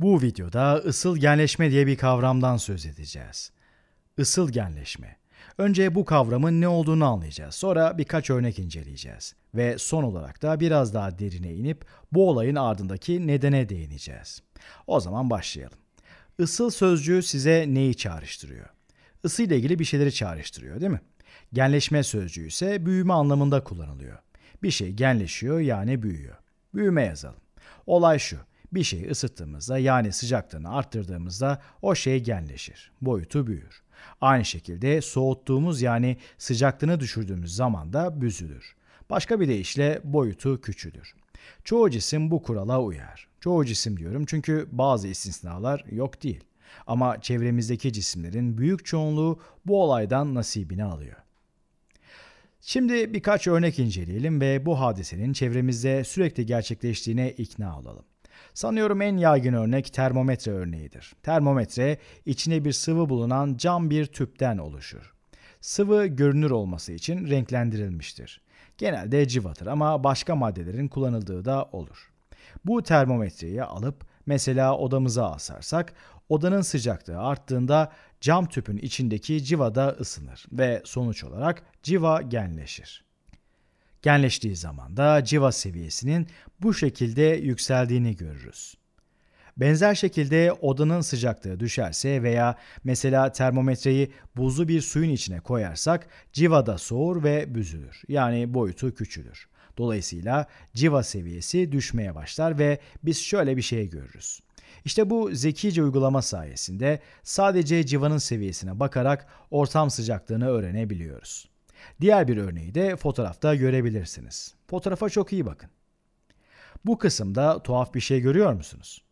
Bu videoda ısıl ısılgenleşme diye bir kavramdan söz edeceğiz. Isıl Isılgenleşme. Önce bu kavramın ne olduğunu anlayacağız. Sonra birkaç örnek inceleyeceğiz ve son olarak da biraz daha derine inip bu olayın ardındaki nedene değineceğiz. O zaman başlayalım. Isıl sözcüğü size neyi çağrıştırıyor? Isı ile ilgili bir şeyleri çağrıştırıyor, değil mi? Genleşme sözcüğü ise büyüme anlamında kullanılıyor. Bir şey genleşiyor yani büyüyor. Büyüme yazalım. Olay şu. Bir şeyi ısıttığımızda yani sıcaklığını arttırdığımızda o şey genleşir, boyutu büyür. Aynı şekilde soğuttuğumuz yani sıcaklığını düşürdüğümüz zaman da büzülür. Başka bir deyişle boyutu küçülür. Çoğu cisim bu kurala uyar. Çoğu cisim diyorum çünkü bazı istisnalar yok değil. Ama çevremizdeki cisimlerin büyük çoğunluğu bu olaydan nasibini alıyor. Şimdi birkaç örnek inceleyelim ve bu hadisenin çevremizde sürekli gerçekleştiğine ikna olalım. Sanıyorum en yaygın örnek termometre örneğidir. Termometre içine bir sıvı bulunan cam bir tüpten oluşur. Sıvı görünür olması için renklendirilmiştir. Genelde civatır ama başka maddelerin kullanıldığı da olur. Bu termometreyi alıp mesela odamıza asarsak odanın sıcaklığı arttığında cam tüpün içindeki civa da ısınır ve sonuç olarak civa genleşir. Genleştiği zaman da civa seviyesinin bu şekilde yükseldiğini görürüz. Benzer şekilde odanın sıcaklığı düşerse veya mesela termometreyi buzlu bir suyun içine koyarsak civa da soğur ve büzülür. Yani boyutu küçülür. Dolayısıyla civa seviyesi düşmeye başlar ve biz şöyle bir şey görürüz. İşte bu zekice uygulama sayesinde sadece civanın seviyesine bakarak ortam sıcaklığını öğrenebiliyoruz. Diğer bir örneği de fotoğrafta görebilirsiniz. Fotoğrafa çok iyi bakın. Bu kısımda tuhaf bir şey görüyor musunuz?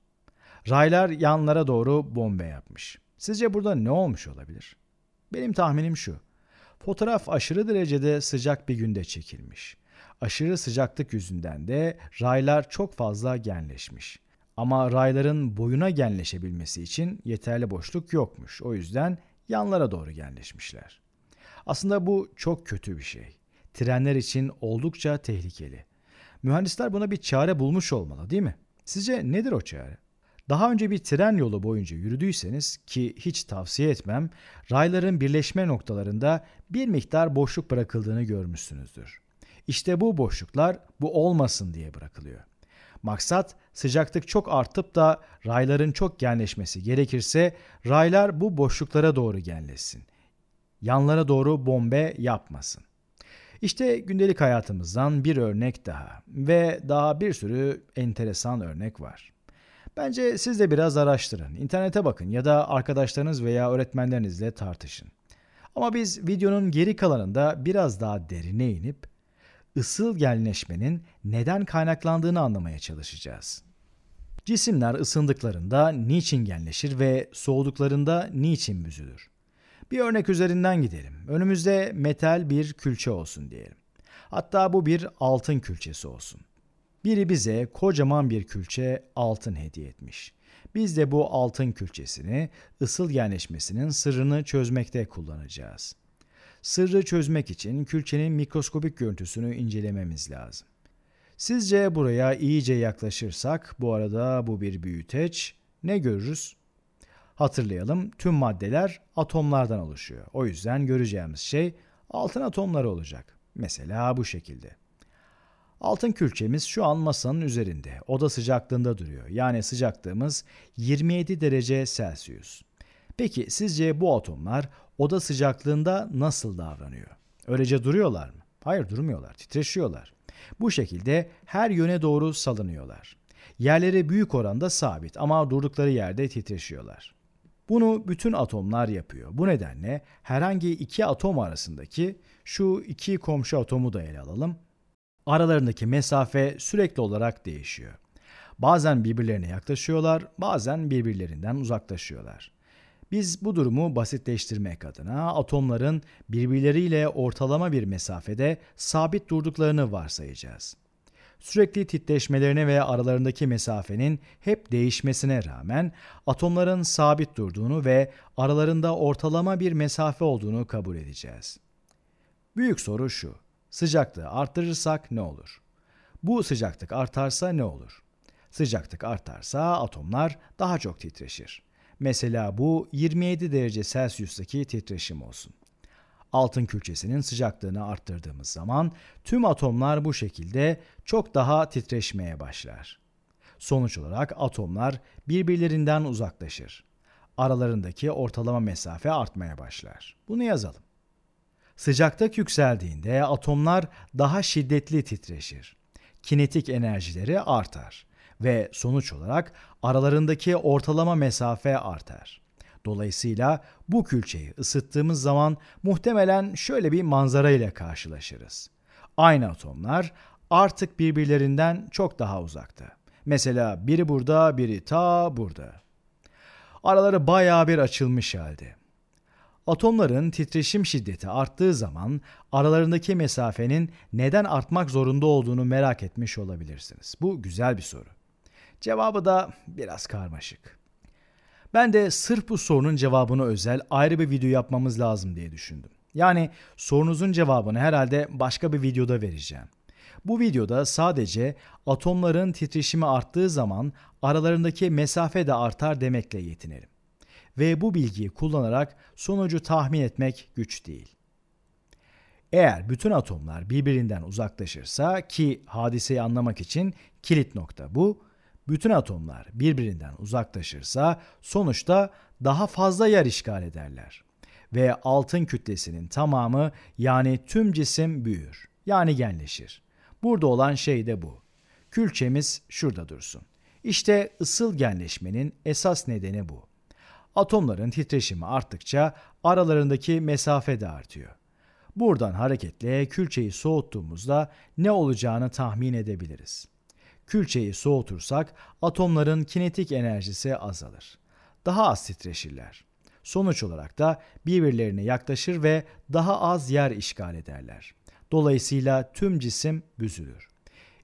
Raylar yanlara doğru bombe yapmış. Sizce burada ne olmuş olabilir? Benim tahminim şu. Fotoğraf aşırı derecede sıcak bir günde çekilmiş. Aşırı sıcaklık yüzünden de raylar çok fazla genleşmiş. Ama rayların boyuna genleşebilmesi için yeterli boşluk yokmuş. O yüzden yanlara doğru genleşmişler. Aslında bu çok kötü bir şey. Trenler için oldukça tehlikeli. Mühendisler buna bir çare bulmuş olmalı değil mi? Sizce nedir o çare? Daha önce bir tren yolu boyunca yürüdüyseniz ki hiç tavsiye etmem, rayların birleşme noktalarında bir miktar boşluk bırakıldığını görmüşsünüzdür. İşte bu boşluklar bu olmasın diye bırakılıyor. Maksat sıcaklık çok artıp da rayların çok genleşmesi gerekirse raylar bu boşluklara doğru genleşsin yanlara doğru bombe yapmasın. İşte gündelik hayatımızdan bir örnek daha ve daha bir sürü enteresan örnek var. Bence siz de biraz araştırın, internete bakın ya da arkadaşlarınız veya öğretmenlerinizle tartışın. Ama biz videonun geri kalanında biraz daha derine inip ısıl ısılgenleşmenin neden kaynaklandığını anlamaya çalışacağız. Cisimler ısındıklarında niçin genleşir ve soğuduklarında niçin büzülür? Bir örnek üzerinden gidelim. Önümüzde metal bir külçe olsun diyelim. Hatta bu bir altın külçesi olsun. Biri bize kocaman bir külçe altın hediye etmiş. Biz de bu altın külçesini ısılgenleşmesinin sırrını çözmekte kullanacağız. Sırrı çözmek için külçenin mikroskopik görüntüsünü incelememiz lazım. Sizce buraya iyice yaklaşırsak, bu arada bu bir büyüteç, ne görürüz? Hatırlayalım tüm maddeler atomlardan oluşuyor. O yüzden göreceğimiz şey altın atomları olacak. Mesela bu şekilde. Altın külçemiz şu an masanın üzerinde. Oda sıcaklığında duruyor. Yani sıcaklığımız 27 derece Celsius. Peki sizce bu atomlar oda sıcaklığında nasıl davranıyor? Öylece duruyorlar mı? Hayır durmuyorlar, titreşiyorlar. Bu şekilde her yöne doğru salınıyorlar. Yerlere büyük oranda sabit ama durdukları yerde titreşiyorlar. Bunu bütün atomlar yapıyor. Bu nedenle herhangi iki atom arasındaki şu iki komşu atomu da ele alalım. Aralarındaki mesafe sürekli olarak değişiyor. Bazen birbirlerine yaklaşıyorlar, bazen birbirlerinden uzaklaşıyorlar. Biz bu durumu basitleştirmek adına atomların birbirleriyle ortalama bir mesafede sabit durduklarını varsayacağız sürekli titreşmelerine ve aralarındaki mesafenin hep değişmesine rağmen atomların sabit durduğunu ve aralarında ortalama bir mesafe olduğunu kabul edeceğiz. Büyük soru şu. Sıcaklığı arttırırsak ne olur? Bu sıcaklık artarsa ne olur? Sıcaklık artarsa atomlar daha çok titreşir. Mesela bu 27 derece Celsius'taki titreşim olsun altın külçesinin sıcaklığını arttırdığımız zaman tüm atomlar bu şekilde çok daha titreşmeye başlar. Sonuç olarak atomlar birbirlerinden uzaklaşır. Aralarındaki ortalama mesafe artmaya başlar. Bunu yazalım. Sıcaklık yükseldiğinde atomlar daha şiddetli titreşir. Kinetik enerjileri artar ve sonuç olarak aralarındaki ortalama mesafe artar. Dolayısıyla bu külçeyi ısıttığımız zaman muhtemelen şöyle bir manzara ile karşılaşırız. Aynı atomlar artık birbirlerinden çok daha uzakta. Mesela biri burada, biri ta burada. Araları bayağı bir açılmış halde. Atomların titreşim şiddeti arttığı zaman aralarındaki mesafenin neden artmak zorunda olduğunu merak etmiş olabilirsiniz. Bu güzel bir soru. Cevabı da biraz karmaşık. Ben de sırf bu sorunun cevabını özel ayrı bir video yapmamız lazım diye düşündüm. Yani sorunuzun cevabını herhalde başka bir videoda vereceğim. Bu videoda sadece atomların titreşimi arttığı zaman aralarındaki mesafe de artar demekle yetinelim. Ve bu bilgiyi kullanarak sonucu tahmin etmek güç değil. Eğer bütün atomlar birbirinden uzaklaşırsa ki hadiseyi anlamak için kilit nokta bu, bütün atomlar birbirinden uzaklaşırsa sonuçta daha fazla yer işgal ederler ve altın kütlesinin tamamı yani tüm cisim büyür. Yani genleşir. Burada olan şey de bu. Külçemiz şurada dursun. İşte ısıl genleşmenin esas nedeni bu. Atomların titreşimi arttıkça aralarındaki mesafe de artıyor. Buradan hareketle külçeyi soğuttuğumuzda ne olacağını tahmin edebiliriz. Külçeyi soğutursak atomların kinetik enerjisi azalır. Daha az titreşirler. Sonuç olarak da birbirlerine yaklaşır ve daha az yer işgal ederler. Dolayısıyla tüm cisim büzülür.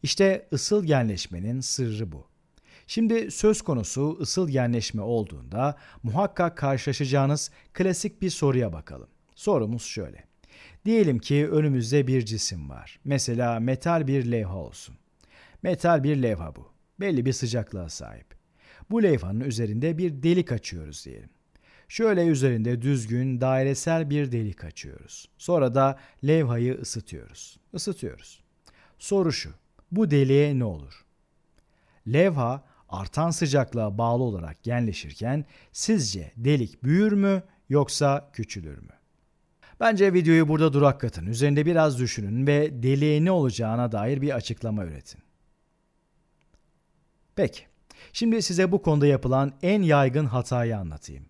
İşte ısıl genleşmenin sırrı bu. Şimdi söz konusu ısıl genleşme olduğunda muhakkak karşılaşacağınız klasik bir soruya bakalım. Sorumuz şöyle. Diyelim ki önümüzde bir cisim var. Mesela metal bir levha olsun. Metal bir levha bu. Belli bir sıcaklığa sahip. Bu levhanın üzerinde bir delik açıyoruz diyelim. Şöyle üzerinde düzgün, dairesel bir delik açıyoruz. Sonra da levhayı ısıtıyoruz. Isıtıyoruz. Soru şu. Bu deliğe ne olur? Levha artan sıcaklığa bağlı olarak genleşirken sizce delik büyür mü yoksa küçülür mü? Bence videoyu burada duraklatın. Üzerinde biraz düşünün ve deliğe ne olacağına dair bir açıklama üretin. Peki. Şimdi size bu konuda yapılan en yaygın hatayı anlatayım.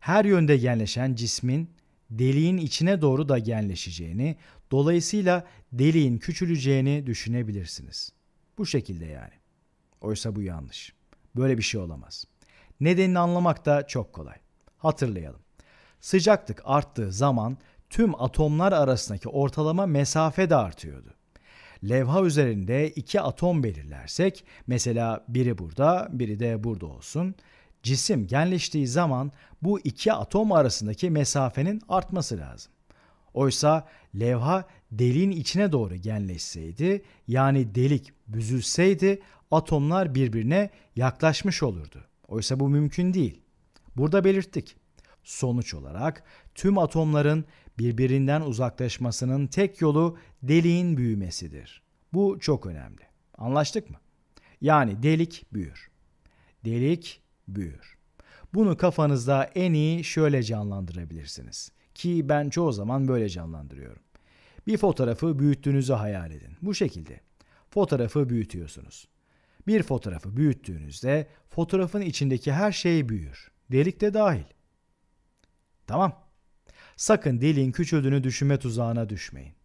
Her yönde genleşen cismin deliğin içine doğru da genleşeceğini, dolayısıyla deliğin küçüleceğini düşünebilirsiniz. Bu şekilde yani. Oysa bu yanlış. Böyle bir şey olamaz. Nedenini anlamak da çok kolay. Hatırlayalım. Sıcaklık arttığı zaman tüm atomlar arasındaki ortalama mesafe de artıyordu levha üzerinde iki atom belirlersek, mesela biri burada, biri de burada olsun, cisim genleştiği zaman bu iki atom arasındaki mesafenin artması lazım. Oysa levha deliğin içine doğru genleşseydi, yani delik büzülseydi atomlar birbirine yaklaşmış olurdu. Oysa bu mümkün değil. Burada belirttik. Sonuç olarak tüm atomların Birbirinden uzaklaşmasının tek yolu deliğin büyümesidir. Bu çok önemli. Anlaştık mı? Yani delik büyür. Delik büyür. Bunu kafanızda en iyi şöyle canlandırabilirsiniz. Ki ben çoğu zaman böyle canlandırıyorum. Bir fotoğrafı büyüttüğünüzü hayal edin. Bu şekilde. Fotoğrafı büyütüyorsunuz. Bir fotoğrafı büyüttüğünüzde fotoğrafın içindeki her şey büyür. Delik de dahil. Tamam. Sakın dilin küçüldüğünü düşünme tuzağına düşmeyin.